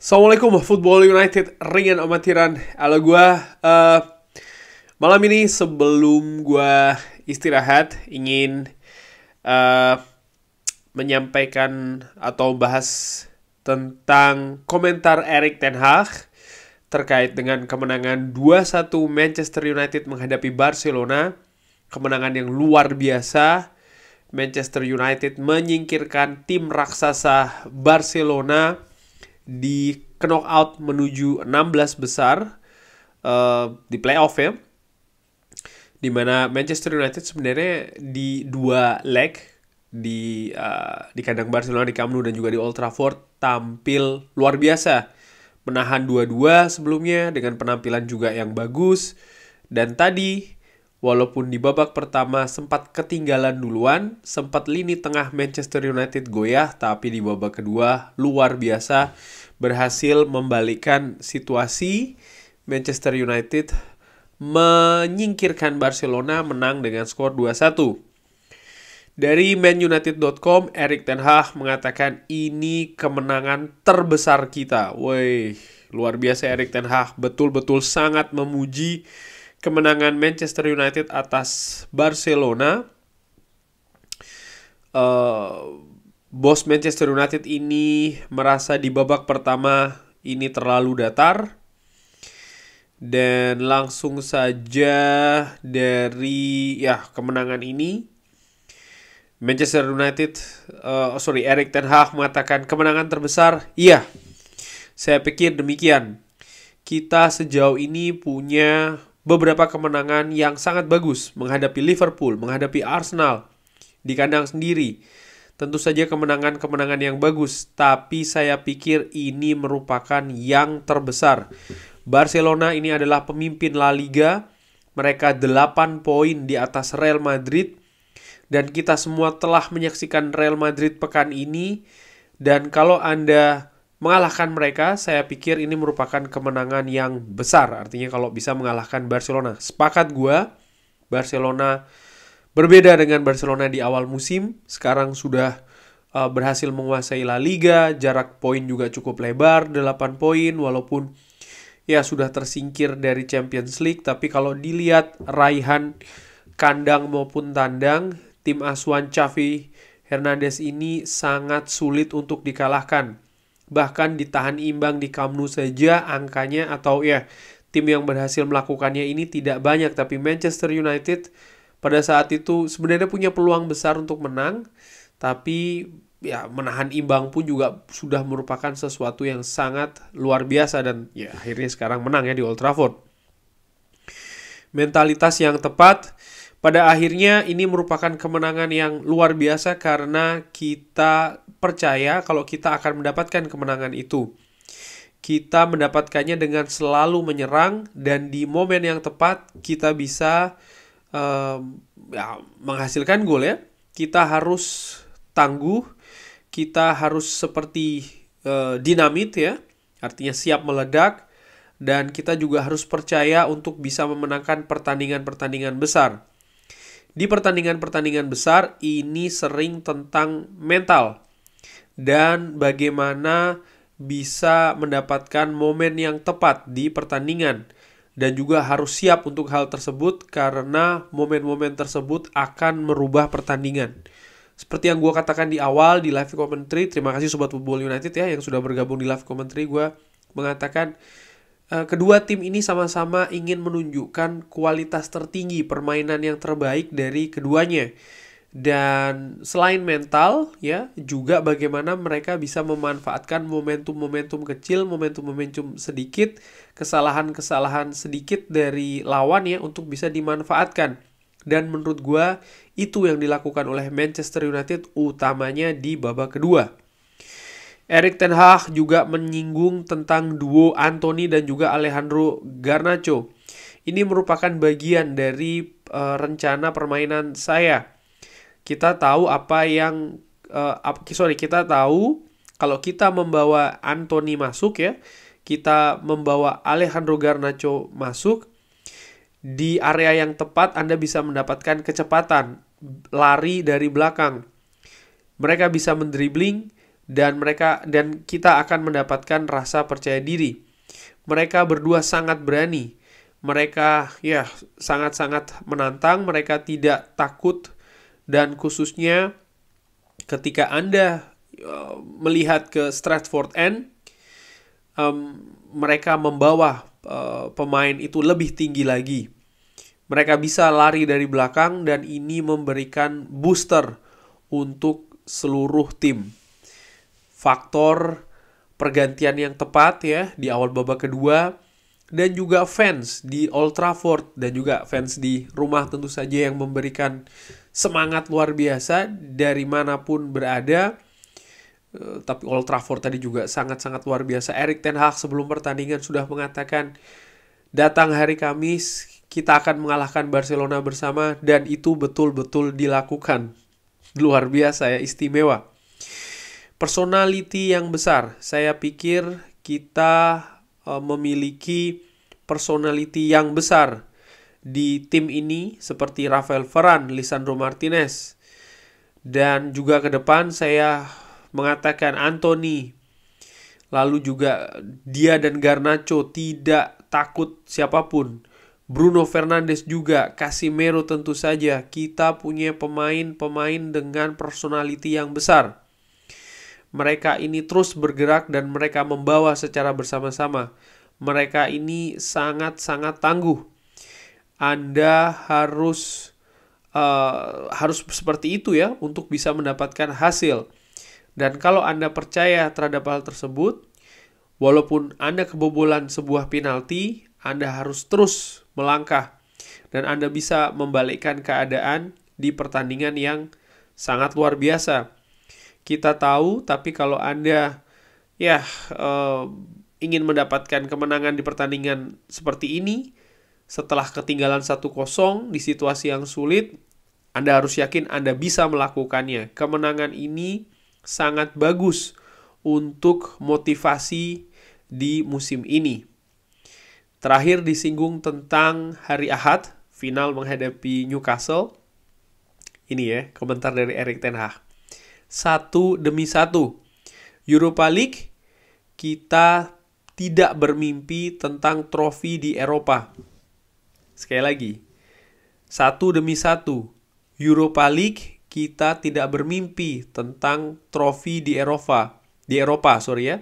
Assalamualaikum Football United Ringan Amatiran Halo gue uh, Malam ini sebelum gue istirahat Ingin uh, Menyampaikan Atau bahas Tentang komentar Erik Ten Hag Terkait dengan kemenangan 2-1 Manchester United menghadapi Barcelona Kemenangan yang luar biasa Manchester United menyingkirkan tim raksasa Barcelona di knockout menuju 16 besar uh, di playoff ya. di mana Manchester United sebenarnya di dua leg di uh, di kandang Barcelona di Camp Nou dan juga di Old Trafford tampil luar biasa. Menahan dua-dua sebelumnya dengan penampilan juga yang bagus. Dan tadi Walaupun di babak pertama sempat ketinggalan duluan, sempat lini tengah Manchester United goyah, tapi di babak kedua luar biasa berhasil membalikkan situasi. Manchester United menyingkirkan Barcelona menang dengan skor 2-1. Dari manunited.com, Erik Ten Hag mengatakan ini kemenangan terbesar kita. Woi, luar biasa Erik Ten Hag, betul-betul sangat memuji kemenangan Manchester United atas Barcelona. Uh, bos Manchester United ini merasa di babak pertama ini terlalu datar. Dan langsung saja dari ya kemenangan ini Manchester United uh, sorry Erik ten Hag mengatakan kemenangan terbesar. Iya. Saya pikir demikian. Kita sejauh ini punya beberapa kemenangan yang sangat bagus menghadapi Liverpool, menghadapi Arsenal di kandang sendiri. Tentu saja kemenangan-kemenangan yang bagus, tapi saya pikir ini merupakan yang terbesar. Barcelona ini adalah pemimpin La Liga. Mereka 8 poin di atas Real Madrid dan kita semua telah menyaksikan Real Madrid pekan ini dan kalau Anda mengalahkan mereka, saya pikir ini merupakan kemenangan yang besar. Artinya kalau bisa mengalahkan Barcelona. Sepakat gue Barcelona berbeda dengan Barcelona di awal musim. Sekarang sudah uh, berhasil menguasai La Liga, jarak poin juga cukup lebar, 8 poin walaupun ya sudah tersingkir dari Champions League, tapi kalau dilihat raihan kandang maupun tandang, tim asuhan Xavi Hernandez ini sangat sulit untuk dikalahkan bahkan ditahan imbang di Kamnu saja angkanya atau ya tim yang berhasil melakukannya ini tidak banyak tapi Manchester United pada saat itu sebenarnya punya peluang besar untuk menang tapi ya menahan imbang pun juga sudah merupakan sesuatu yang sangat luar biasa dan ya akhirnya sekarang menang ya di Old Trafford. Mentalitas yang tepat pada akhirnya ini merupakan kemenangan yang luar biasa karena kita percaya kalau kita akan mendapatkan kemenangan itu. Kita mendapatkannya dengan selalu menyerang dan di momen yang tepat kita bisa um, ya, menghasilkan gol ya. Kita harus tangguh, kita harus seperti uh, dinamit ya, artinya siap meledak dan kita juga harus percaya untuk bisa memenangkan pertandingan-pertandingan besar di pertandingan-pertandingan besar ini sering tentang mental dan bagaimana bisa mendapatkan momen yang tepat di pertandingan dan juga harus siap untuk hal tersebut karena momen-momen tersebut akan merubah pertandingan. Seperti yang gue katakan di awal di live commentary, terima kasih Sobat Football United ya yang sudah bergabung di live commentary, gue mengatakan Eh, kedua tim ini sama-sama ingin menunjukkan kualitas tertinggi permainan yang terbaik dari keduanya. Dan selain mental ya, juga bagaimana mereka bisa memanfaatkan momentum-momentum kecil, momentum-momentum sedikit, kesalahan-kesalahan sedikit dari lawan ya untuk bisa dimanfaatkan. Dan menurut gua itu yang dilakukan oleh Manchester United utamanya di babak kedua. Erik Ten Hag juga menyinggung tentang duo Anthony dan juga Alejandro Garnacho. Ini merupakan bagian dari uh, rencana permainan saya. Kita tahu apa yang uh, sorry kita tahu kalau kita membawa Anthony masuk ya, kita membawa Alejandro Garnacho masuk di area yang tepat Anda bisa mendapatkan kecepatan lari dari belakang. Mereka bisa mendribbling dan mereka dan kita akan mendapatkan rasa percaya diri. Mereka berdua sangat berani. Mereka ya sangat-sangat menantang, mereka tidak takut dan khususnya ketika Anda uh, melihat ke Stratford End um, mereka membawa uh, pemain itu lebih tinggi lagi. Mereka bisa lari dari belakang dan ini memberikan booster untuk seluruh tim faktor pergantian yang tepat ya di awal babak kedua dan juga fans di Old Trafford dan juga fans di rumah tentu saja yang memberikan semangat luar biasa dari manapun berada eh, tapi Old Trafford tadi juga sangat-sangat luar biasa. Erik Ten Hag sebelum pertandingan sudah mengatakan datang hari Kamis kita akan mengalahkan Barcelona bersama dan itu betul-betul dilakukan. Luar biasa ya, istimewa personality yang besar. Saya pikir kita eh, memiliki personality yang besar di tim ini seperti Rafael Varane, Lisandro Martinez dan juga ke depan saya mengatakan Anthony lalu juga dia dan Garnacho tidak takut siapapun Bruno Fernandes juga, Casimiro tentu saja. Kita punya pemain-pemain dengan personality yang besar. Mereka ini terus bergerak dan mereka membawa secara bersama-sama. Mereka ini sangat-sangat tangguh. Anda harus uh, harus seperti itu ya untuk bisa mendapatkan hasil. Dan kalau Anda percaya terhadap hal tersebut, walaupun Anda kebobolan sebuah penalti, Anda harus terus melangkah dan Anda bisa membalikkan keadaan di pertandingan yang sangat luar biasa kita tahu, tapi kalau Anda ya uh, ingin mendapatkan kemenangan di pertandingan seperti ini setelah ketinggalan 1-0 di situasi yang sulit, Anda harus yakin Anda bisa melakukannya. Kemenangan ini sangat bagus untuk motivasi di musim ini. Terakhir disinggung tentang hari Ahad, final menghadapi Newcastle. Ini ya, komentar dari Erik Ten Hag satu demi satu. Europa League, kita tidak bermimpi tentang trofi di Eropa. Sekali lagi, satu demi satu. Europa League, kita tidak bermimpi tentang trofi di Eropa. Di Eropa, sorry ya.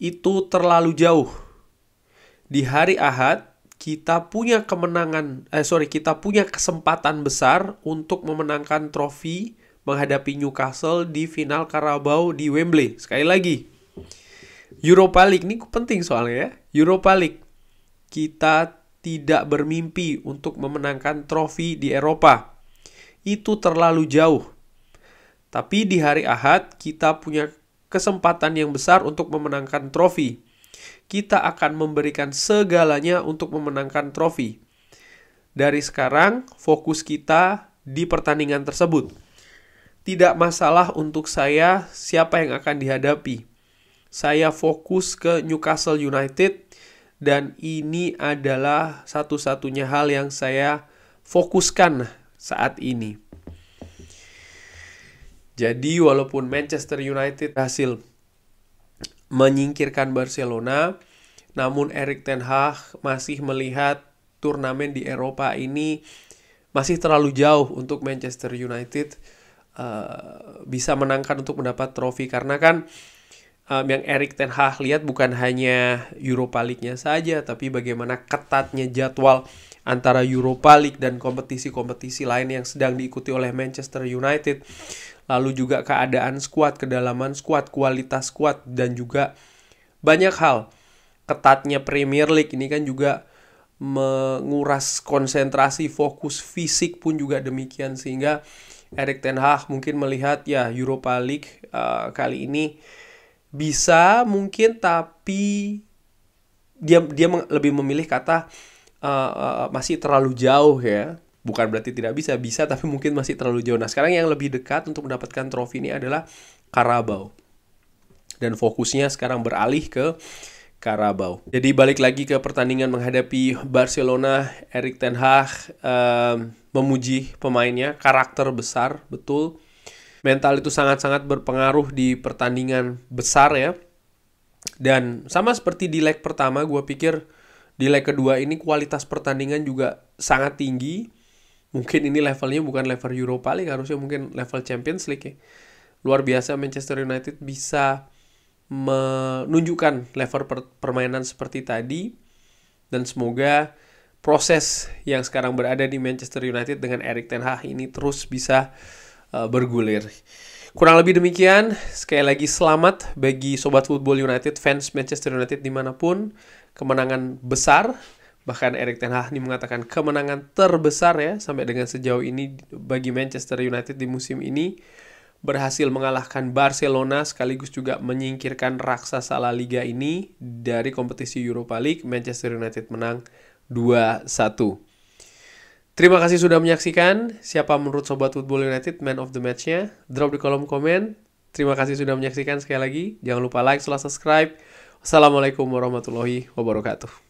Itu terlalu jauh. Di hari Ahad, kita punya kemenangan, eh sorry, kita punya kesempatan besar untuk memenangkan trofi menghadapi Newcastle di final Carabao di Wembley. Sekali lagi, Europa League ini penting soalnya ya. Europa League kita tidak bermimpi untuk memenangkan trofi di Eropa. Itu terlalu jauh. Tapi di hari Ahad kita punya kesempatan yang besar untuk memenangkan trofi. Kita akan memberikan segalanya untuk memenangkan trofi. Dari sekarang, fokus kita di pertandingan tersebut. Tidak masalah untuk saya siapa yang akan dihadapi. Saya fokus ke Newcastle United dan ini adalah satu-satunya hal yang saya fokuskan saat ini. Jadi walaupun Manchester United hasil menyingkirkan Barcelona, namun Erik ten Hag masih melihat turnamen di Eropa ini masih terlalu jauh untuk Manchester United Eh, bisa menangkan untuk mendapat trofi karena kan um, yang Erik Ten Hag lihat bukan hanya Europa League-nya saja tapi bagaimana ketatnya jadwal antara Europa League dan kompetisi-kompetisi lain yang sedang diikuti oleh Manchester United. Lalu juga keadaan skuad, kedalaman skuad, kualitas skuad dan juga banyak hal. Ketatnya Premier League ini kan juga menguras konsentrasi, fokus fisik pun juga demikian sehingga Erik Ten Hag mungkin melihat ya Europa League uh, kali ini bisa mungkin tapi dia dia lebih memilih kata uh, uh, masih terlalu jauh ya bukan berarti tidak bisa bisa tapi mungkin masih terlalu jauh nah sekarang yang lebih dekat untuk mendapatkan trofi ini adalah Karabau dan fokusnya sekarang beralih ke Karabau. Jadi balik lagi ke pertandingan menghadapi Barcelona, Erik Ten Hag um, memuji pemainnya, karakter besar, betul. Mental itu sangat-sangat berpengaruh di pertandingan besar ya. Dan sama seperti di leg pertama, gue pikir di leg kedua ini kualitas pertandingan juga sangat tinggi. Mungkin ini levelnya bukan level Europa League, harusnya mungkin level Champions League ya. Luar biasa Manchester United bisa menunjukkan level per permainan seperti tadi dan semoga proses yang sekarang berada di Manchester United dengan Erik ten Hag ini terus bisa uh, bergulir. Kurang lebih demikian, sekali lagi selamat bagi Sobat Football United, fans Manchester United dimanapun. Kemenangan besar, bahkan Erik Ten Hag ini mengatakan kemenangan terbesar ya, sampai dengan sejauh ini bagi Manchester United di musim ini berhasil mengalahkan Barcelona sekaligus juga menyingkirkan raksasa La Liga ini dari kompetisi Europa League. Manchester United menang 2-1. Terima kasih sudah menyaksikan. Siapa menurut Sobat Football United man of the match-nya? Drop di kolom komen. Terima kasih sudah menyaksikan sekali lagi. Jangan lupa like, subscribe. Assalamualaikum warahmatullahi wabarakatuh.